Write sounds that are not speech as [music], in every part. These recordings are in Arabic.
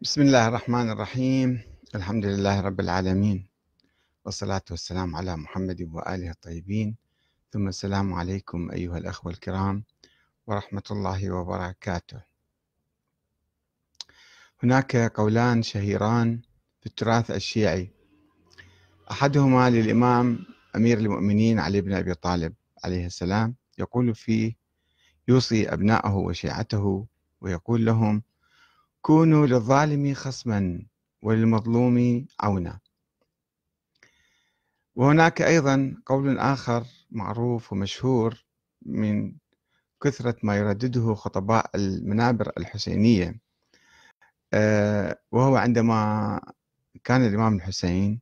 بسم الله الرحمن الرحيم الحمد لله رب العالمين والصلاة والسلام على محمد وآله الطيبين ثم السلام عليكم أيها الأخوة الكرام ورحمة الله وبركاته هناك قولان شهيران في التراث الشيعي أحدهما للإمام أمير المؤمنين علي بن أبي طالب عليه السلام يقول فيه يوصي أبنائه وشيعته ويقول لهم كونوا للظالم خصما وللمظلوم عونا وهناك أيضا قول آخر معروف ومشهور من كثرة ما يردده خطباء المنابر الحسينية آه، وهو عندما كان الإمام الحسين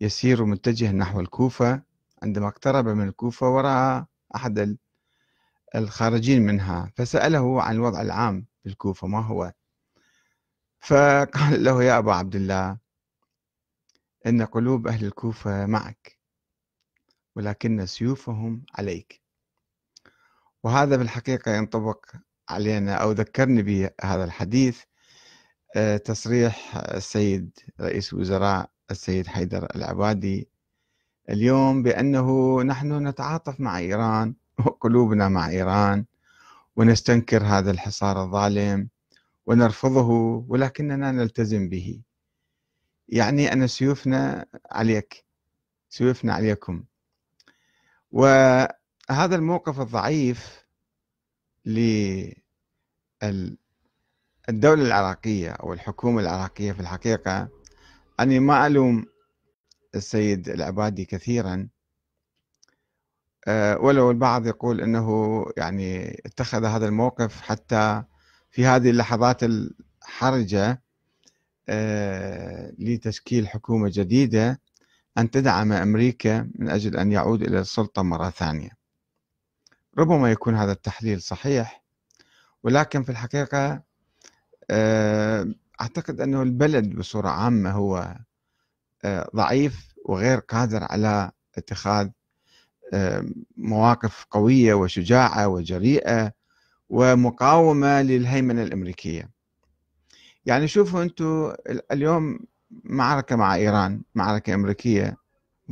يسير متجها نحو الكوفة عندما اقترب من الكوفة ورأى أحد الخارجين منها فسأله عن الوضع العام في الكوفة ما هو فقال له يا أبا عبد الله إن قلوب أهل الكوفة معك ولكن سيوفهم عليك وهذا بالحقيقة ينطبق علينا أو ذكرني بهذا الحديث آه، تصريح السيد رئيس الوزراء السيد حيدر العبادي اليوم بأنه نحن نتعاطف مع إيران وقلوبنا مع إيران ونستنكر هذا الحصار الظالم ونرفضه ولكننا نلتزم به يعني أن سيوفنا عليك سيوفنا عليكم وهذا الموقف الضعيف للدولة العراقية أو الحكومة العراقية في الحقيقة أني ما ألوم السيد العبادي كثيرا أه، ولو البعض يقول أنه يعني اتخذ هذا الموقف حتى في هذه اللحظات الحرجة آه، لتشكيل حكومة جديدة أن تدعم أمريكا من أجل أن يعود إلى السلطة مرة ثانية ربما يكون هذا التحليل صحيح ولكن في الحقيقة آه، أعتقد أنه البلد بصورة عامة هو آه، ضعيف وغير قادر على اتخاذ مواقف قوية وشجاعة وجريئة ومقاومة للهيمنة الأمريكية يعني شوفوا أنتم اليوم معركة مع إيران معركة أمريكية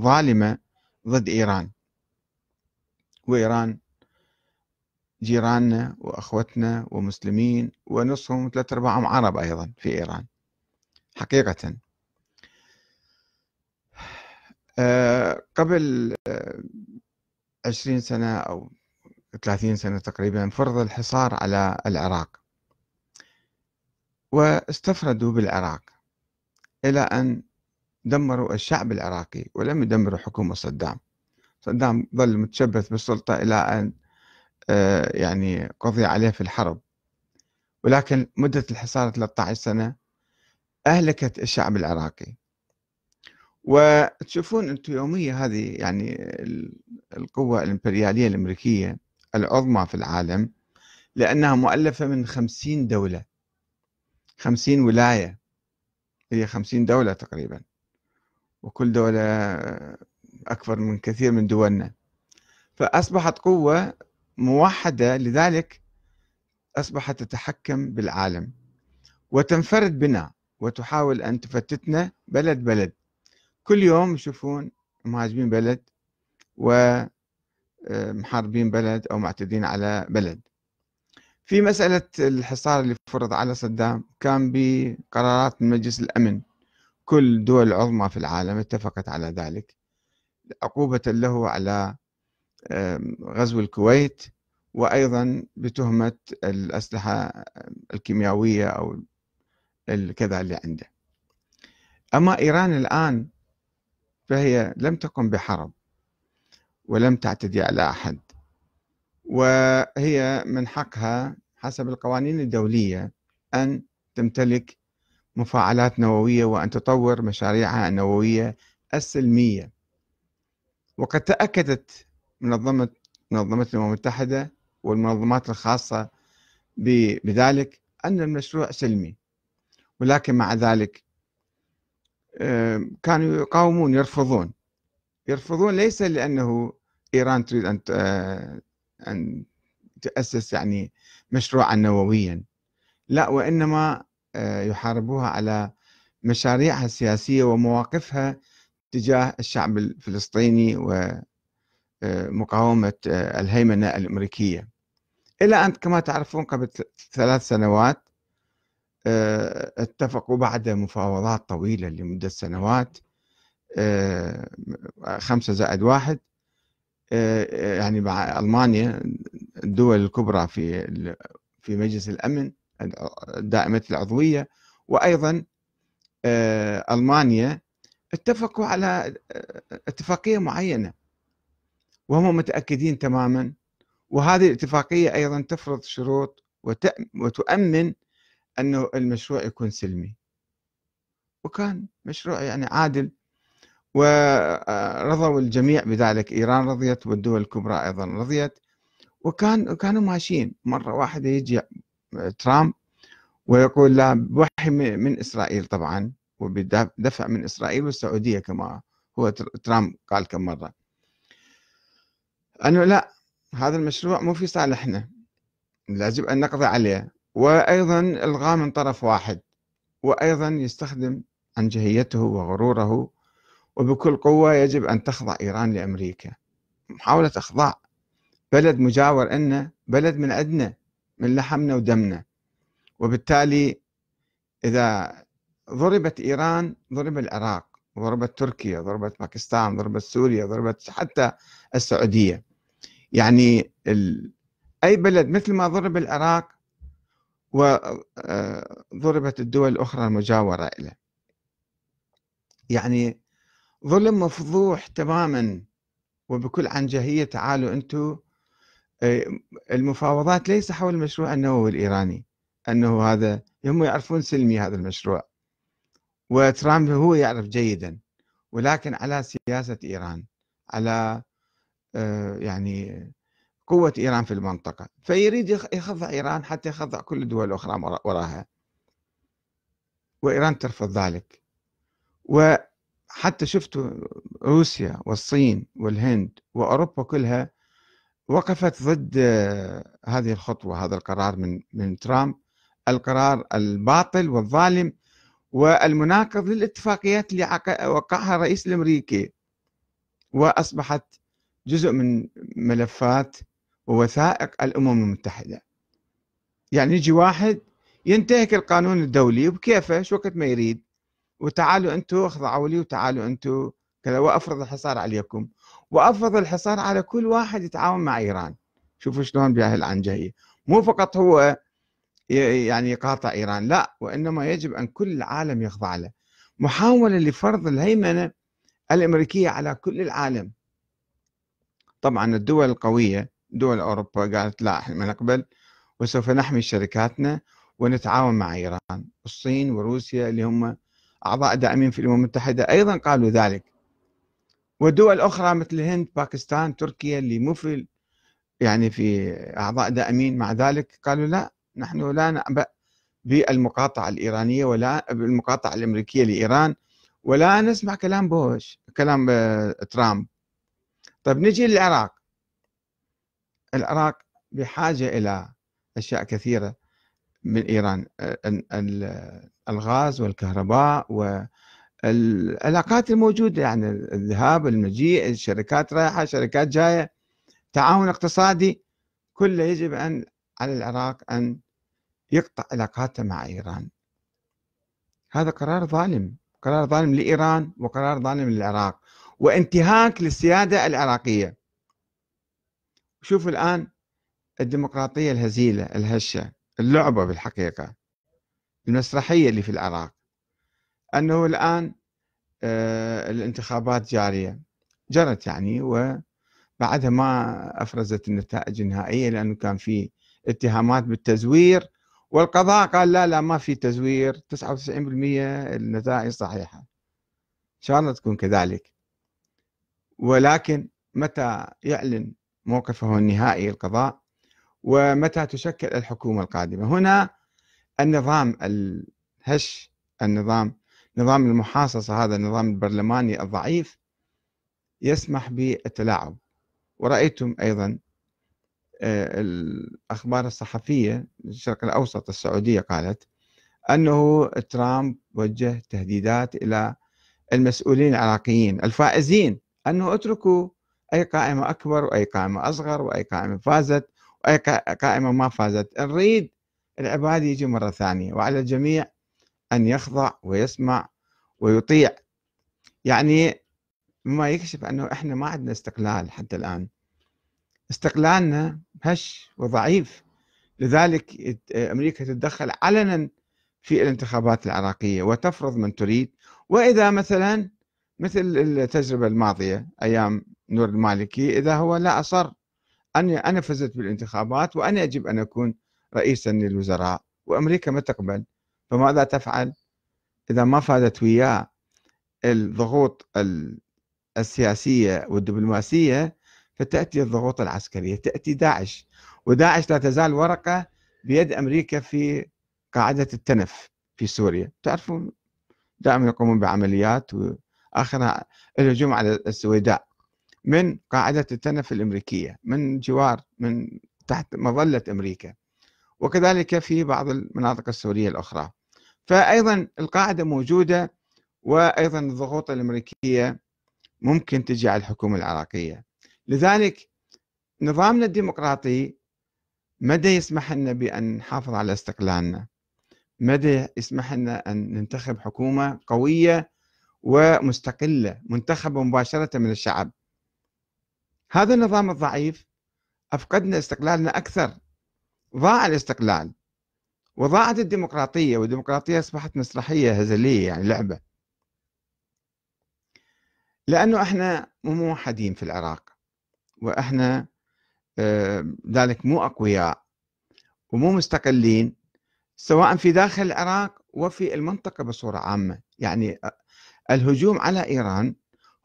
ظالمة ضد إيران وإيران جيراننا وأخوتنا ومسلمين ونصهم ثلاثة أرباعهم عرب أيضا في إيران حقيقة آه، قبل عشرين سنة أو 30 سنة تقريبا فرض الحصار على العراق واستفردوا بالعراق إلى أن دمروا الشعب العراقي ولم يدمروا حكومة صدام صدام ظل متشبث بالسلطة إلى أن آه، يعني قضي عليه في الحرب ولكن مدة الحصار 13 سنة أهلكت الشعب العراقي وتشوفون أنتم يومية هذه يعني القوة الإمبريالية الأمريكية العظمى في العالم لأنها مؤلفة من خمسين دولة خمسين ولاية هي خمسين دولة تقريبا وكل دولة أكبر من كثير من دولنا فأصبحت قوة موحدة لذلك أصبحت تتحكم بالعالم وتنفرد بنا وتحاول أن تفتتنا بلد بلد كل يوم يشوفون مهاجمين بلد و محاربين بلد أو معتدين على بلد في مسألة الحصار اللي فرض على صدام كان بقرارات من مجلس الأمن كل الدول العظمى في العالم اتفقت على ذلك عقوبة له على غزو الكويت وأيضا بتهمة الأسلحة الكيميائية أو كذا اللي عنده أما إيران الآن فهي لم تقم بحرب ولم تعتدي على أحد وهي من حقها حسب القوانين الدولية أن تمتلك مفاعلات نووية وأن تطور مشاريعها النووية السلمية وقد تأكدت منظمة منظمة الأمم المتحدة والمنظمات الخاصة بذلك أن المشروع سلمي ولكن مع ذلك آه، كانوا يقاومون يرفضون يرفضون ليس لأنه ايران تريد ان ان تاسس يعني مشروعا نوويا لا وانما آه، يحاربوها على مشاريعها السياسيه ومواقفها تجاه الشعب الفلسطيني ومقاومه آه، آه، الهيمنه الامريكيه الى ان كما تعرفون قبل ثلاث سنوات اتفقوا بعد مفاوضات طويله لمده سنوات خمسة زائد واحد آه، آه، يعني مع المانيا الدول الكبرى في في مجلس الامن دائمه العضويه وايضا آه، المانيا اتفقوا على اتفاقيه معينه وهم متاكدين تماما وهذه الاتفاقيه ايضا تفرض شروط وتؤمن انه المشروع يكون سلمي وكان مشروع يعني عادل ورضوا الجميع بذلك إيران رضيت والدول الكبرى أيضا رضيت وكان كانوا ماشيين مرة واحدة يجي ترامب ويقول لا بوحي من إسرائيل طبعا وبدفع من إسرائيل والسعودية كما هو ترامب قال كم مرة أنه لا هذا المشروع مو في صالحنا لازم أن نقضي عليه وأيضا إلغاء من طرف واحد وأيضا يستخدم عنجهيته وغروره وبكل قوة يجب أن تخضع إيران لأمريكا محاولة إخضاع بلد مجاور لنا بلد من عندنا من لحمنا ودمنا وبالتالي إذا ضربت إيران ضرب العراق ضربت تركيا ضربت باكستان ضربت سوريا ضربت حتى السعودية يعني ال... أي بلد مثل ما ضرب العراق وضربت آه، الدول الأخرى المجاورة له يعني ظلم مفضوح تماما وبكل عنجهيه تعالوا انتم آه، المفاوضات ليس حول المشروع النووي الايراني انه هذا هم يعرفون سلمي هذا المشروع وترامب هو يعرف جيدا ولكن على سياسه ايران على آه، يعني قوة إيران في المنطقة فيريد يخضع إيران حتى يخضع كل الدول الأخرى وراها وإيران ترفض ذلك و حتى شفت روسيا والصين والهند وأوروبا كلها وقفت ضد آه، هذه الخطوة هذا القرار من من ترامب القرار الباطل والظالم والمناقض للاتفاقيات اللي وقعها الرئيس الامريكي واصبحت جزء من ملفات ووثائق الامم المتحده. يعني يجي واحد ينتهك القانون الدولي وبكيفه شو وقت ما يريد وتعالوا انتم اخضعوا لي وتعالوا انتم كذا وافرض الحصار عليكم وافرض الحصار على كل واحد يتعاون مع ايران شوفوا شلون بها العنجهيه مو فقط هو يعني يقاطع ايران لا وانما يجب ان كل العالم يخضع له محاوله لفرض الهيمنه الامريكيه على كل العالم طبعا الدول القويه دول اوروبا قالت لا احنا ما نقبل وسوف نحمي شركاتنا ونتعاون مع ايران الصين وروسيا اللي هم أعضاء دائمين في الأمم المتحدة أيضا قالوا ذلك ودول أخرى مثل الهند باكستان تركيا اللي مفل يعني في أعضاء دائمين مع ذلك قالوا لا نحن لا نأبأ بالمقاطعة الإيرانية ولا بالمقاطعة الأمريكية لإيران ولا نسمع كلام بوش كلام آه، ترامب طيب نجي للعراق العراق بحاجة إلى أشياء كثيرة من إيران آه، الغاز والكهرباء والعلاقات الموجودة يعني الذهاب المجيء الشركات رايحة شركات جاية تعاون اقتصادي كله يجب أن على العراق أن يقطع علاقاته مع إيران هذا قرار ظالم قرار ظالم لإيران وقرار ظالم للعراق وانتهاك للسيادة العراقية شوفوا الآن الديمقراطية الهزيلة الهشة اللعبة بالحقيقة المسرحية اللي في العراق أنه الآن آه، الانتخابات جارية جرت يعني وبعدها ما أفرزت النتائج النهائية لأنه كان في اتهامات بالتزوير والقضاء قال لا لا ما في تزوير 99% النتائج صحيحة إن شاء الله تكون كذلك ولكن متى يعلن موقفه النهائي القضاء ومتى تشكل الحكومة القادمة هنا النظام الهش النظام نظام المحاصصة هذا النظام البرلماني الضعيف يسمح بالتلاعب ورأيتم أيضا آه، الأخبار الصحفية الشرق الأوسط السعودية قالت أنه ترامب وجه تهديدات إلى المسؤولين العراقيين الفائزين أنه اتركوا أي قائمة أكبر وأي قائمة أصغر وأي قائمة فازت وأي قائمة ما فازت نريد العباد يجي مرة ثانية وعلى الجميع أن يخضع ويسمع ويطيع يعني ما يكشف أنه إحنا ما عندنا استقلال حتى الآن استقلالنا هش وضعيف لذلك أمريكا تتدخل علنا في الانتخابات العراقية وتفرض من تريد وإذا مثلا مثل التجربة الماضية أيام نور المالكي إذا هو لا أصر أني أنا فزت بالانتخابات وأنا يجب أن أكون رئيسا للوزراء وأمريكا ما تقبل فماذا تفعل إذا ما فادت وياه الضغوط السياسية والدبلوماسية فتأتي الضغوط العسكرية تأتي داعش وداعش لا تزال ورقة بيد أمريكا في قاعدة التنف في سوريا تعرفون دائما يقومون بعمليات وآخرها الهجوم على السويداء من قاعدة التنف الأمريكية من جوار من تحت مظلة أمريكا وكذلك في بعض المناطق السورية الأخرى فأيضا القاعدة موجودة وأيضا الضغوط الأمريكية ممكن تجي على الحكومة العراقية لذلك نظامنا الديمقراطي مدى يسمح لنا بأن نحافظ على استقلالنا مدى يسمح لنا أن ننتخب حكومة قوية ومستقلة منتخبة مباشرة من الشعب هذا النظام الضعيف أفقدنا استقلالنا أكثر ضاع الاستقلال وضاعت الديمقراطية والديمقراطية أصبحت مسرحية هزلية يعني لعبة لأنه إحنا مو موحدين في العراق وإحنا آه، ذلك مو أقوياء ومو مستقلين سواء في داخل العراق وفي المنطقة بصورة عامة يعني آه، الهجوم على إيران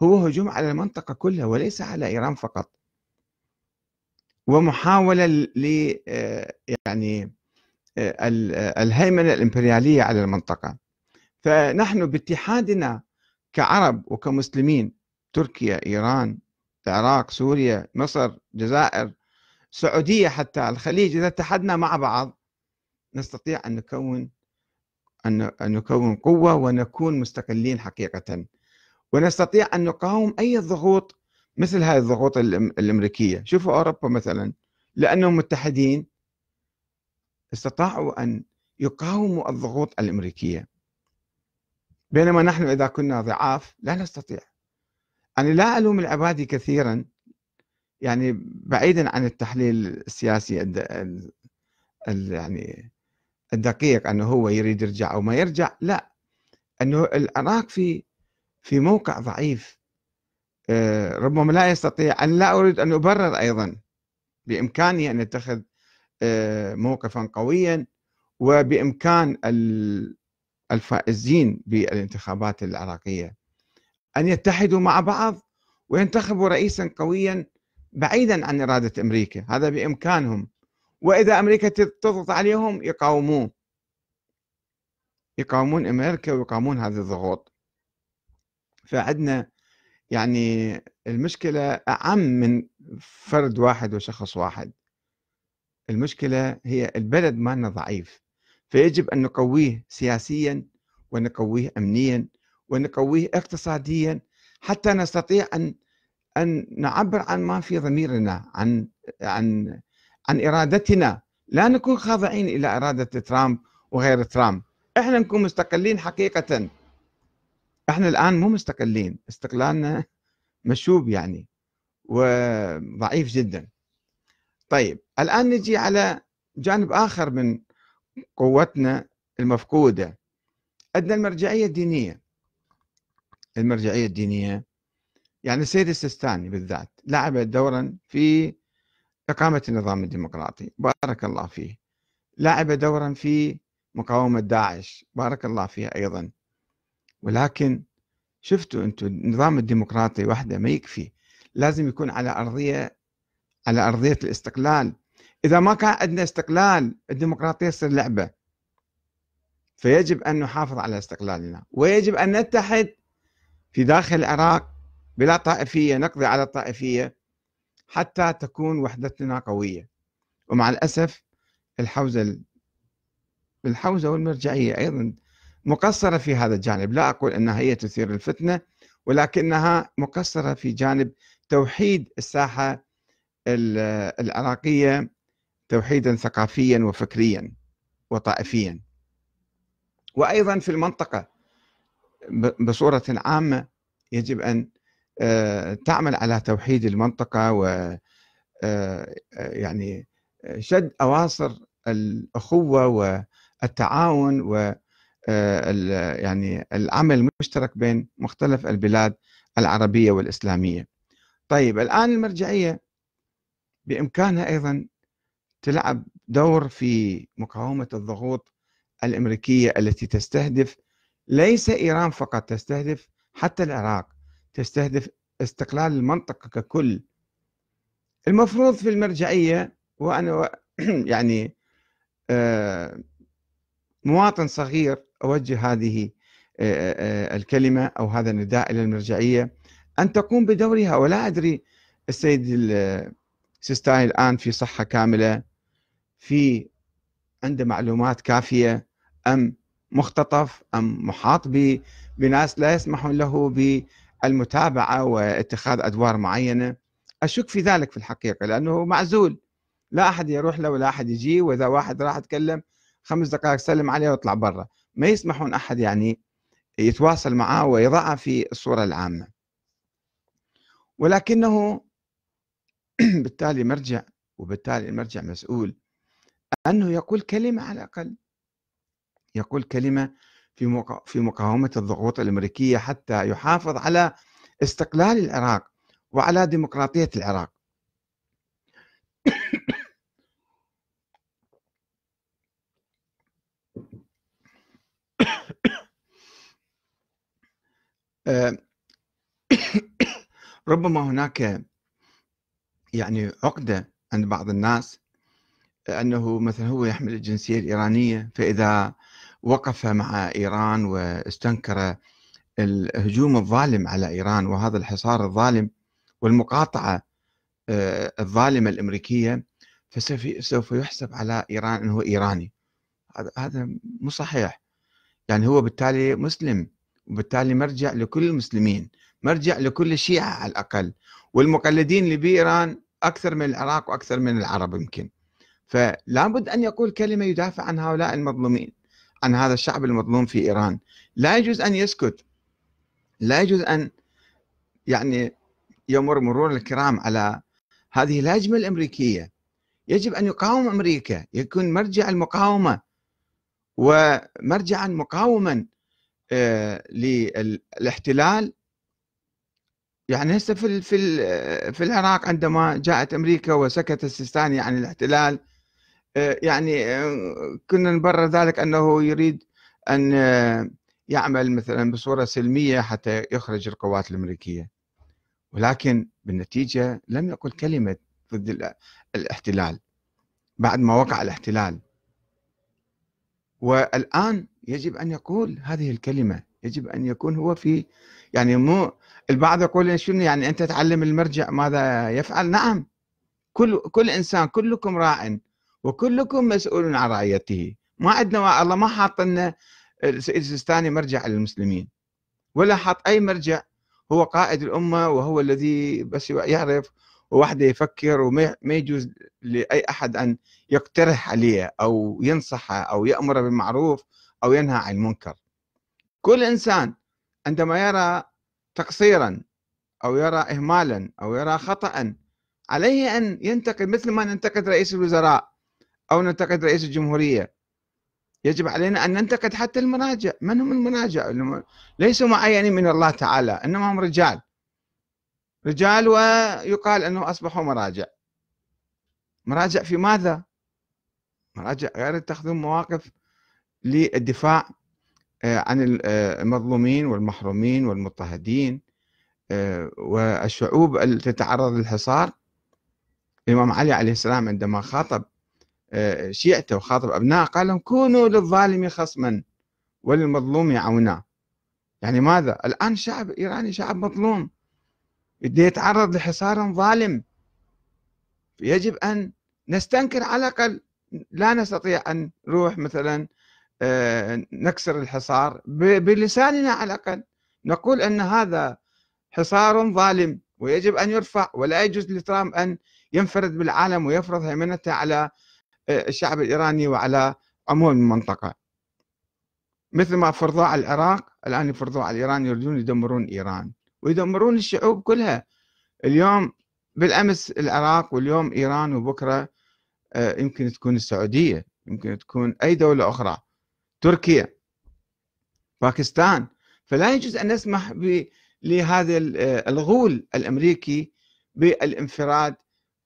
هو هجوم على المنطقة كلها وليس على إيران فقط ومحاولة ل آه، يعني آه، آه، الهيمنة الإمبريالية على المنطقة فنحن باتحادنا كعرب وكمسلمين تركيا إيران العراق سوريا مصر جزائر السعودية حتى الخليج إذا اتحدنا مع بعض نستطيع أن نكون أن نكون قوة ونكون مستقلين حقيقة ونستطيع أن نقاوم أي ضغوط مثل هذه الضغوط الامريكيه شوفوا اوروبا مثلا لانهم متحدين استطاعوا ان يقاوموا الضغوط الامريكيه بينما نحن اذا كنا ضعاف لا نستطيع انا لا الوم العبادي كثيرا يعني بعيدا عن التحليل السياسي الد... ال... ال... يعني الدقيق انه هو يريد يرجع او ما يرجع لا انه العراق في في موقع ضعيف آه، ربما لا يستطيع أن لا أريد أن أبرر أيضا بإمكاني أن أتخذ آه، موقفا قويا وبإمكان الفائزين بالانتخابات العراقية أن يتحدوا مع بعض وينتخبوا رئيسا قويا بعيدا عن إرادة أمريكا هذا بإمكانهم وإذا أمريكا تضغط عليهم يقاومون يقاومون أمريكا ويقاومون هذه الضغوط فعندنا يعني المشكلة أعم من فرد واحد وشخص واحد المشكلة هي البلد مالنا ضعيف فيجب أن نقويه سياسيا ونقويه أمنيا ونقويه اقتصاديا حتى نستطيع أن أن نعبر عن ما في ضميرنا عن عن عن إرادتنا لا نكون خاضعين إلى إرادة ترامب وغير ترامب احنا نكون مستقلين حقيقة احنا الان مو مستقلين استقلالنا [laughs] مشوب يعني وضعيف جدا طيب الان نجي على جانب اخر من قوتنا المفقوده عندنا المرجعيه الدينيه المرجعيه الدينيه يعني السيد السيستاني بالذات لعب دورا في إقامة النظام الديمقراطي بارك الله فيه لعب دورا في مقاومة داعش بارك الله فيه أيضا ولكن شفتوا انتم النظام الديمقراطي وحده ما يكفي لازم يكون على ارضيه على ارضيه الاستقلال اذا ما كان عندنا استقلال الديمقراطيه تصير لعبه فيجب ان نحافظ على استقلالنا ويجب ان نتحد في داخل العراق بلا طائفيه نقضي على الطائفيه حتى تكون وحدتنا قويه ومع الاسف الحوزه الحوزه والمرجعيه ايضا مقصرة في هذا الجانب لا أقول أنها هي تثير الفتنة ولكنها مقصرة في جانب توحيد الساحة العراقية توحيدا ثقافيا وفكريا وطائفيا وأيضا في المنطقة بصورة عامة يجب أن آه، تعمل على توحيد المنطقة و آه، آه، يعني شد أواصر الأخوة والتعاون آه، يعني العمل المشترك بين مختلف البلاد العربية والإسلامية طيب الآن المرجعية بإمكانها أيضا تلعب دور في مقاومة الضغوط الأمريكية التي تستهدف ليس إيران فقط تستهدف حتى العراق تستهدف استقلال المنطقة ككل المفروض في المرجعية وأنا [clears throat] يعني آه مواطن صغير أوجه هذه الكلمة أو هذا النداء إلى المرجعية أن تقوم بدورها ولا أدري السيد السيستاني الآن في صحة كاملة في عنده معلومات كافية أم مختطف أم محاط بناس لا يسمحون له بالمتابعة واتخاذ أدوار معينة أشك في ذلك في الحقيقة لأنه معزول لا أحد يروح له ولا أحد يجي وإذا واحد راح يتكلم خمس دقائق سلم عليه واطلع برا ما يسمحون أحد يعني يتواصل معه ويضعه في الصورة العامة ولكنه [clears throat] بالتالي مرجع وبالتالي المرجع مسؤول أنه يقول كلمة على الأقل يقول كلمة في في مقاومة الضغوط الأمريكية حتى يحافظ على استقلال العراق وعلى ديمقراطية العراق [clears throat] آه، [coughs] ربما هناك يعني عقدة عند بعض الناس أنه مثلا هو يحمل الجنسية الإيرانية فإذا وقف مع إيران واستنكر الهجوم الظالم على إيران وهذا الحصار الظالم والمقاطعة آه، الظالمة الأمريكية فسوف يحسب على إيران أنه إيراني هذا مو صحيح يعني هو بالتالي مسلم وبالتالي مرجع لكل المسلمين مرجع لكل الشيعة على الأقل والمقلدين اللي بإيران أكثر من العراق وأكثر من العرب يمكن فلا بد أن يقول كلمة يدافع عن هؤلاء المظلومين عن هذا الشعب المظلوم في إيران لا يجوز أن يسكت لا يجوز أن يعني يمر مرور الكرام على هذه الهجمة الأمريكية يجب أن يقاوم أمريكا يكون مرجع المقاومة ومرجعا مقاوما آه، للاحتلال يعني هسه في في في العراق عندما جاءت امريكا وسكت السيستاني يعني عن الاحتلال آه، يعني آه، كنا نبرر ذلك انه يريد ان يعمل مثلا بصوره سلميه حتى يخرج القوات الامريكيه ولكن بالنتيجه لم يقل كلمه ضد الاحتلال بعد ما وقع الاحتلال والان يجب ان يقول هذه الكلمه يجب ان يكون هو في يعني مو البعض يقول شنو يعني انت تعلم المرجع ماذا يفعل نعم كل كل انسان كلكم راع وكلكم مسؤول عن رعيته ما عندنا الله ما حاط لنا السيد السيستاني مرجع للمسلمين ولا حاط اي مرجع هو قائد الامه وهو الذي بس يعرف ووحده يفكر وما يجوز لاي احد ان يقترح عليه او ينصحه او يامره بالمعروف أو ينهى عن المنكر كل إنسان عندما يرى تقصيرا أو يرى إهمالا أو يرى خطأ عليه أن ينتقد مثل ما ننتقد رئيس الوزراء أو ننتقد رئيس الجمهورية يجب علينا أن ننتقد حتى المراجع من هم المراجع ليسوا معينين من الله تعالى إنما هم رجال رجال ويقال أنه أصبحوا مراجع مراجع في ماذا؟ مراجع غير يتخذون مواقف للدفاع آه، عن آه، المظلومين والمحرومين والمضطهدين آه، والشعوب التي تتعرض للحصار الإمام علي عليه السلام عندما خاطب شيعته وخاطب أبناءه قال لهم كونوا للظالم خصما وللمظلوم عونا يعني ماذا الآن شعب إيراني شعب مظلوم يتعرض لحصار ظالم يجب أن نستنكر على الأقل لا نستطيع أن نروح مثلا آه، نكسر الحصار بلساننا على الأقل نقول أن هذا حصار ظالم ويجب أن يرفع ولا يجوز لترامب أن ينفرد بالعالم ويفرض هيمنته على آه، الشعب الإيراني وعلى عموم المنطقة مثل ما فرضوا على العراق الآن يفرضوا على إيران يريدون يدمرون إيران ويدمرون الشعوب كلها اليوم بالأمس العراق واليوم إيران وبكرة آه، يمكن تكون السعودية يمكن تكون أي دولة أخرى تركيا باكستان فلا يجوز أن نسمح لهذا الغول الأمريكي بالانفراد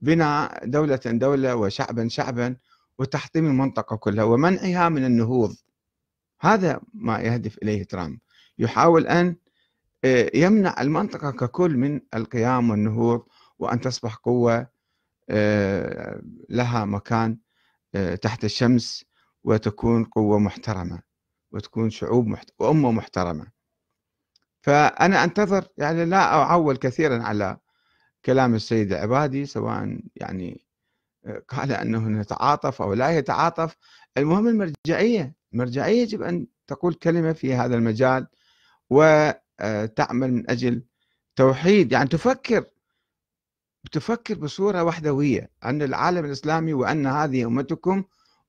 بنا دولة دولة وشعبا شعبا وتحطيم المنطقة كلها ومنعها من النهوض هذا ما يهدف إليه ترامب يحاول أن آه، يمنع المنطقة ككل من القيام والنهوض وأن تصبح قوة آه، لها مكان آه، تحت الشمس وتكون قوة محترمة وتكون شعوب محت... وأمة محترمة فأنا أنتظر يعني لا أعول كثيرا على كلام السيد العبادي سواء يعني آه، قال أنه يتعاطف أو لا يتعاطف المهم المرجعية المرجعية يجب أن تقول كلمة في هذا المجال وتعمل آه، من أجل توحيد يعني تفكر تفكر بصورة وحدوية أن العالم الإسلامي وأن هذه أمتكم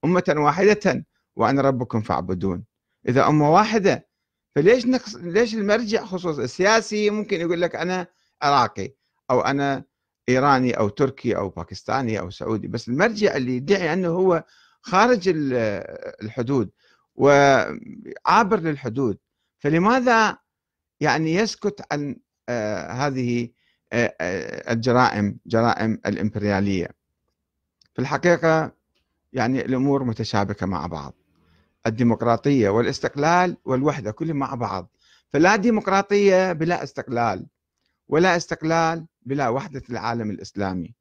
أمة واحدة وأنا ربكم فاعبدون إذا أمة واحدة فليش نقص ليش المرجع خصوصا السياسي ممكن يقول لك أنا عراقي أو أنا إيراني أو تركي أو باكستاني أو سعودي بس المرجع اللي يدعي أنه هو خارج الحدود وعابر للحدود فلماذا يعني يسكت عن آه، هذه آه، آه، الجرائم جرائم الإمبريالية في الحقيقة يعني الأمور متشابكة مع بعض الديمقراطية والاستقلال والوحدة كلهم مع بعض فلا ديمقراطية بلا استقلال ولا استقلال بلا وحدة العالم الإسلامي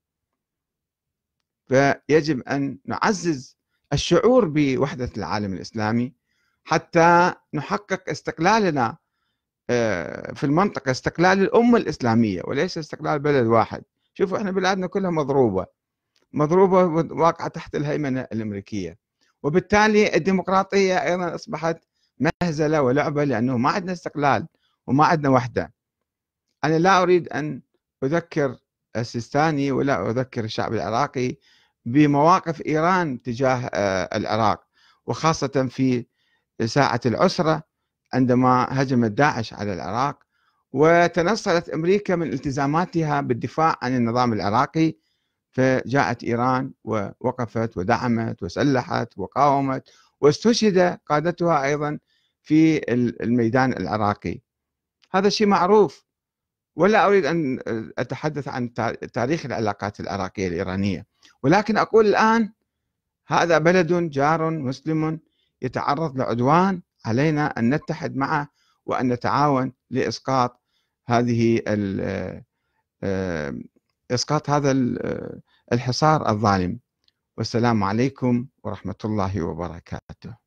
فيجب أن نعزز الشعور بوحدة العالم الإسلامي حتى نحقق استقلالنا آه، في المنطقة استقلال الأمة الإسلامية وليس استقلال بلد واحد شوفوا احنا بلادنا كلها مضروبة مضروبة واقعة تحت الهيمنة الأمريكية وبالتالي الديمقراطية أيضا أصبحت مهزلة ولعبة لأنه ما عندنا استقلال وما عندنا وحدة أنا لا أريد أن أذكر السيستاني ولا أذكر الشعب العراقي بمواقف إيران تجاه آه، العراق وخاصة في ساعة العسرة عندما هجمت داعش على العراق وتنصلت أمريكا من التزاماتها بالدفاع عن النظام العراقي فجاءت إيران ووقفت ودعمت وسلحت وقاومت واستشهد قادتها أيضا في الميدان العراقي هذا شيء معروف ولا أريد أن أتحدث عن تاريخ العلاقات العراقية الإيرانية ولكن أقول الآن هذا بلد جار مسلم يتعرض لعدوان علينا أن نتحد معه وأن نتعاون لإسقاط هذه آه، آه، إسقاط هذا الحصار الظالم والسلام عليكم ورحمة الله وبركاته